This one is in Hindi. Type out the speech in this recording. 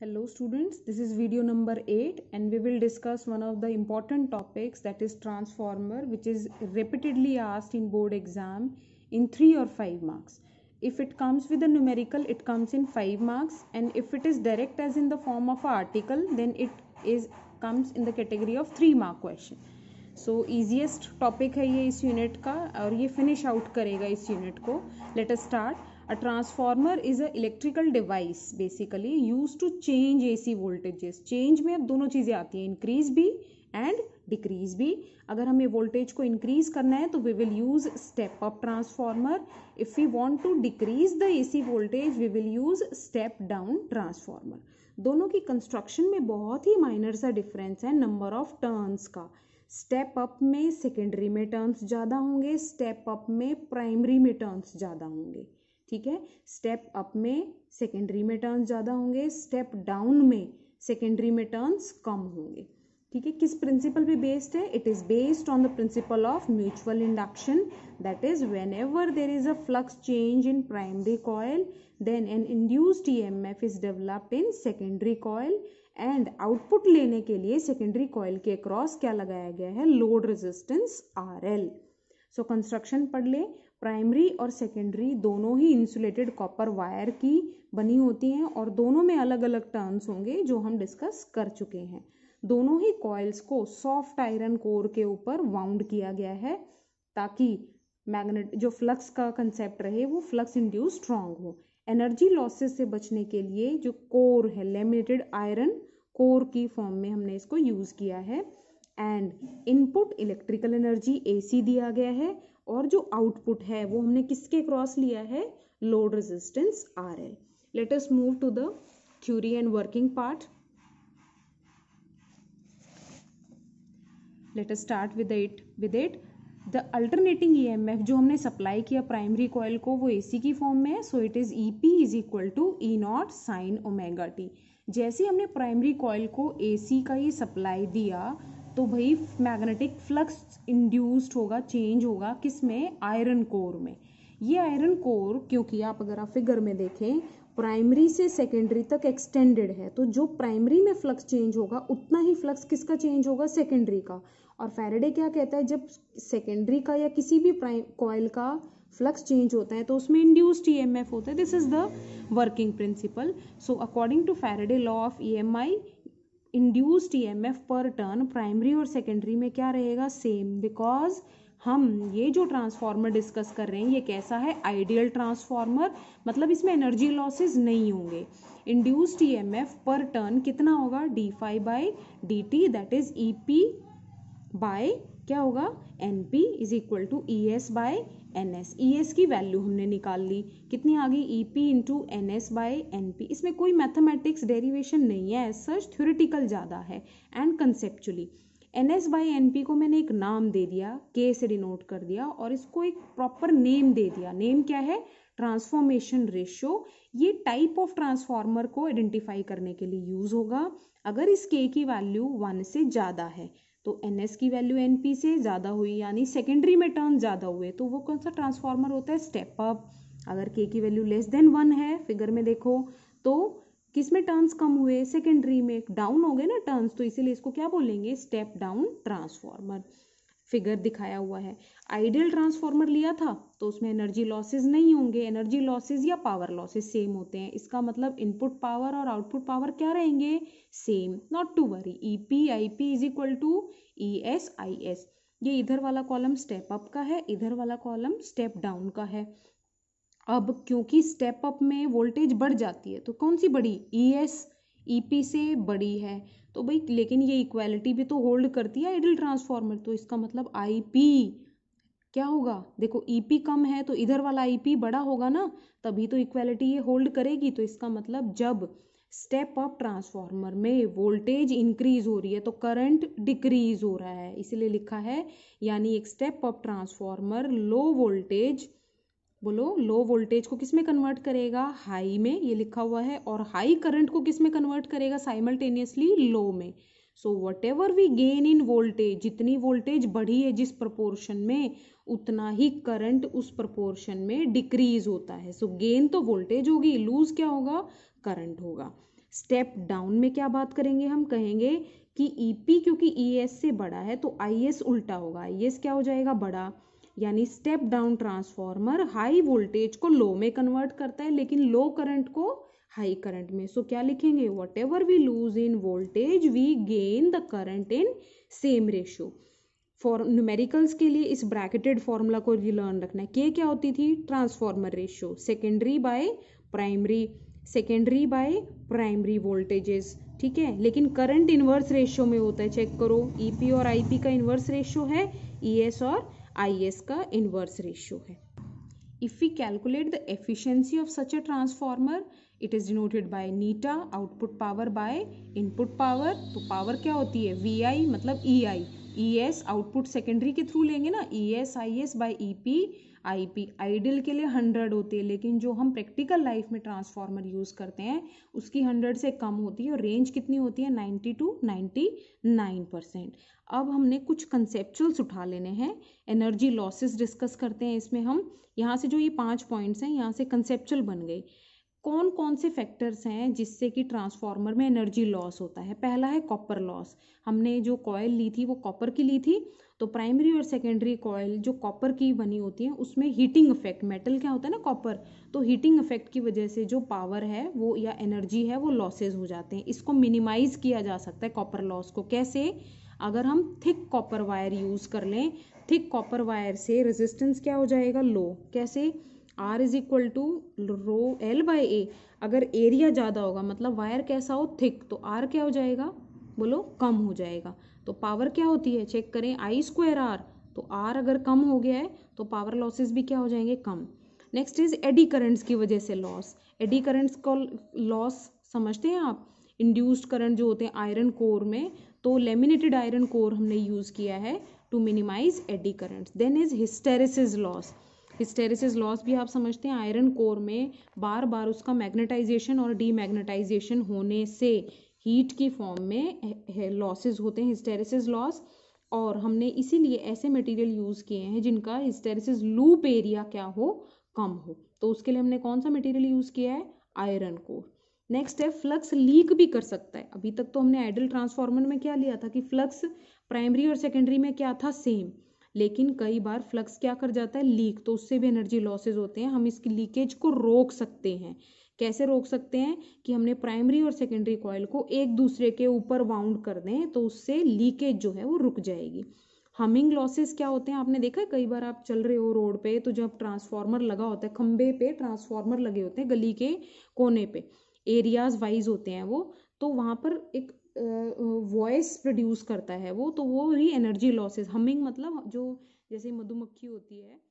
hello students this is video number 8 and we will discuss one of the important topics that is transformer which is repeatedly asked in board exam in 3 or 5 marks if it comes with a numerical it comes in 5 marks and if it is direct as in the form of an article then it is comes in the category of 3 mark question so easiest topic है ये इस यूनिट का और ये फिनिश आउट करेगा इस यूनिट को let us start A transformer is a electrical device basically used to change AC voltages. Change में अब दोनों चीज़ें आती हैं increase भी and डिक्रीज भी अगर हमें वोल्टेज को इंक्रीज करना है तो we will use step up transformer if we want to decrease the A C voltage we will use step down transformer दोनों की कंस्ट्रक्शन में बहुत ही माइनर सा डिफरेंस है नंबर ऑफ टर्न्स का स्टेप अप में सेकेंडरी में टर्न्स ज़्यादा होंगे स्टेप अप में प्राइमरी में टर्न्स ज़्यादा होंगे ठीक है स्टेप अप में सेकेंडरी में टर्न्स ज़्यादा होंगे स्टेप डाउन में सेकेंडरी में टर्न्स कम होंगे ठीक है किस प्रिंसिपल पे बेस्ड है it is based on the principle of mutual induction that is whenever there is a flux change in primary coil then an induced F is develop in secondary coil and output लेने के लिए सेकेंडरी कॉयल के अक्रॉस क्या लगाया गया है load resistance R L so construction पढ़ ले प्राइमरी और सेकेंडरी दोनों ही इंसुलेटेड कॉपर वायर की बनी होती हैं और दोनों में अलग अलग टर्न्स होंगे जो हम डिस्कस कर चुके हैं दोनों ही कॉयल्स को सॉफ्ट आयरन कोर के ऊपर वाउंड किया गया है ताकि मैग्नेट जो फ्लक्स का कंसेप्ट रहे वो फ्लक्स इंड्यूस स्ट्रांग हो एनर्जी लॉसेस से बचने के लिए जो कोर है लेमिनेटेड आयरन कोर की फॉर्म में हमने इसको यूज़ किया है and input electrical energy AC दिया गया है और जो आउटपुट है वो हमने किसके क्रॉस लिया है load resistance R L let us move to the theory and working part let us start with it with it the alternating E M F जो हमने सप्लाई किया प्राइमरी कॉयल को वो ए सी की फॉर्म में है so it is E P is equal to E not sine omega T जैसे हमने प्राइमरी कॉयल को ए सी का ये सप्लाई दिया तो भाई मैग्नेटिक फ्लक्स इंड्यूस्ड होगा चेंज होगा किस में आयरन कोर में ये आयरन कोर क्योंकि आप अगर आप फिगर में देखें प्राइमरी से सेकेंडरी तक एक्सटेंडेड है तो जो प्राइमरी में फ्लक्स चेंज होगा उतना ही फ्लक्स किसका चेंज होगा सेकेंडरी का और फेरेडे क्या कहता है जब सेकेंडरी का या किसी भी प्राइम कॉयल का फ्लक्स चेंज होता है तो उसमें इंड्यूस्ड ईएमएफ e होता है this is the working principle so according to Faraday law of E induced EMF पर टर्न प्राइमरी और सेकेंडरी में क्या रहेगा सेम बिकॉज हम ये जो ट्रांसफार्मर डिस्कस कर रहे हैं ये कैसा है आइडियल ट्रांसफार्मर मतलब इसमें एनर्जी लॉसेज नहीं होंगे इंड्यूस्ड एफ पर टर्न कितना होगा D phi by D T that is E P by क्या होगा N P is equal to E S by N S E e S की वैल्यू हमने निकाल ली कितनी आ गई E P into N S by N P इसमें कोई मैथमेटिक्स डेरिवेशन नहीं है एज सच थ्योरेटिकल ज़्यादा है and conceptually N S by N P को मैंने एक नाम दे दिया के से डिनोट कर दिया और इसको एक प्रॉपर नेम दे दिया नेम क्या है ट्रांसफॉर्मेशन रेशियो ये टाइप ऑफ ट्रांसफॉर्मर को आइडेंटिफाई करने के लिए यूज़ होगा अगर इस के की वैल्यू वन से ज़्यादा है तो एन की वैल्यू एन से ज़्यादा हुई यानी सेकेंडरी में टर्न ज़्यादा हुए तो वो कौन सा ट्रांसफार्मर होता है स्टेप अप अगर के की वैल्यू लेस देन वन है फिगर में देखो तो किस में टर्न्स कम हुए सेकेंडरी में डाउन हो गए ना टर्न्स तो इसीलिए इसको क्या बोलेंगे स्टेप डाउन ट्रांसफार्मर फिगर दिखाया हुआ है आइडियल ट्रांसफॉर्मर लिया था तो उसमें एनर्जी लॉसेज नहीं होंगे एनर्जी लॉसेज या पावर लॉसेज सेम होते हैं इसका मतलब इनपुट पावर और आउटपुट पावर क्या रहेंगे same not to worry E P I P is equal to E S I S ये इधर वाला कॉलम स्टेप अप का है इधर वाला कॉलम स्टेप डाउन का है अब क्योंकि स्टेप अप में वोल्टेज बढ़ जाती है तो कौन सी बड़ी E e S EP e से बड़ी है तो भाई लेकिन ये इक्वालिटी भी तो होल्ड करती है आइडल ट्रांसफार्मर तो इसका मतलब आईपी क्या होगा देखो ईपी e कम है तो इधर वाला ईपी बड़ा होगा ना तभी तो इक्वालिटी ये होल्ड करेगी तो इसका मतलब जब स्टेप अप ट्रांसफार्मर में वोल्टेज इंक्रीज हो रही है तो करंट डिक्रीज हो रहा है इसलिए लिखा है यानी एक step up transformer low voltage बोलो लो वोल्टेज को किस में कन्वर्ट करेगा हाई में ये लिखा हुआ है और हाई करंट को किस में कन्वर्ट करेगा साइमल्टेनियसली लो में so what we gain in voltage जितनी वोल्टेज बढ़ी है जिस प्रपोर्शन में उतना ही करंट उस प्रपोर्शन में डिक्रीज होता है सो so, गेन तो वोल्टेज होगी लूज क्या होगा करंट होगा स्टेप डाउन में क्या बात करेंगे हम कहेंगे कि ई e क्योंकि ई e से बड़ा है तो आई उल्टा होगा आई क्या हो जाएगा बड़ा यानी step down transformer high voltage को लो में कन्वर्ट करता है लेकिन लो करंट को हाई करंट में सो so, क्या लिखेंगे what we lose in voltage we gain the current in same ratio for numericals के लिए इस ब्रैकेटेड फॉर्मूला को लर्न रखना है के क्या होती थी transformer ratio secondary by primary secondary by primary voltages ठीक है लेकिन करंट इन्वर्स रेशियो में होता है चेक करो ईपी e और आईपी का इन्वर्स रेशियो है ईएस e और आई एस का इनवर्स रेशियो है if we calculate the efficiency of such a transformer it is denoted by eta output power by input power तो पावर क्या होती है वी आई मतलब E e I E S output secondary के थ्रू लेंगे ना E S I S by E P I P ideal के लिए हंड्रेड होते हैं लेकिन जो हम प्रैक्टिकल लाइफ में ट्रांसफार्मर यूज़ करते हैं उसकी हंड्रेड से कम होती है और रेंज कितनी होती है ninety to ninety nine percent अब हमने कुछ कंसेप्चुअल्स उठा लेने हैं एनर्जी लॉसेस डिस्कस करते हैं इसमें हम यहाँ से जो ये पाँच पॉइंट्स हैं यहाँ से कंसेप्चुअल बन गए कौन कौन से फैक्टर्स हैं जिससे कि ट्रांसफार्मर में एनर्जी लॉस होता है पहला है कॉपर लॉस हमने जो कॉयल ली थी वो कॉपर की ली थी तो प्राइमरी और सेकेंडरी कॉयल जो कॉपर की बनी होती है उसमें हीटिंग इफेक्ट मेटल क्या होता है ना कॉपर तो हीटिंग इफेक्ट की वजह से जो पावर है वो या एनर्जी है वो लॉसेज हो जाते हैं इसको मिनिमाइज किया जा सकता है कॉपर लॉस को कैसे अगर हम थिक कॉपर वायर यूज़ कर लें थिक कॉपर वायर से रेजिस्टेंस क्या हो जाएगा लो कैसे R is equal to rho L by A अगर एरिया ज़्यादा होगा मतलब वायर कैसा हो थिक तो आर क्या हो जाएगा बोलो कम हो जाएगा तो पावर क्या होती है चेक करें आई स्क्वायर आर तो आर अगर कम हो गया है तो पावर लॉसेस भी क्या हो जाएंगे कम नेक्स्ट इज एडी करंट्स की वजह से लॉस एडी करंट्स का लॉस समझते हैं आप इंड्यूस्ड करंट जो होते हैं आयरन कोर में तो लेमिनेटेड आयरन कोर हमने यूज़ किया है to minimize eddy currents then is hysteresis loss hysteresis loss भी आप समझते हैं आयरन कोर में बार बार उसका मैग्नेटाइजेशन और डीमैग्नेटाइजेशन होने से हीट की फॉर्म में लॉसेज होते हैं हिस्टेरिसिस लॉस और हमने इसीलिए ऐसे मटेरियल यूज़ किए हैं जिनका हिस्टेरिसिस लूप एरिया क्या हो कम हो तो उसके लिए हमने कौन सा मटेरियल यूज़ किया है आयरन कोर नेक्स्ट है फ्लक्स लीक भी कर सकता है अभी तक तो हमने आइडल ट्रांसफार्मर में क्या लिया था कि फ्लक्स प्राइमरी और सेकेंडरी में क्या था सेम लेकिन कई बार फ्लक्स क्या कर जाता है लीक तो उससे भी एनर्जी लॉसेज होते हैं हम इसकी लीकेज को रोक सकते हैं कैसे रोक सकते हैं कि हमने प्राइमरी और सेकेंडरी कॉयल को एक दूसरे के ऊपर वाउंड कर दें तो उससे लीकेज जो है वो रुक जाएगी हमिंग लॉसेस क्या होते हैं आपने देखा है कई बार आप चल रहे हो रोड पे तो जब ट्रांसफार्मर लगा होता है खंबे पे ट्रांसफार्मर लगे होते हैं गली के कोने पे एरियाज वाइज होते हैं वो तो वहाँ पर एक वॉइस प्रोड्यूस करता है वो तो वो ही एनर्जी लॉसेस हमिंग मतलब जो जैसे मधुमक्खी होती है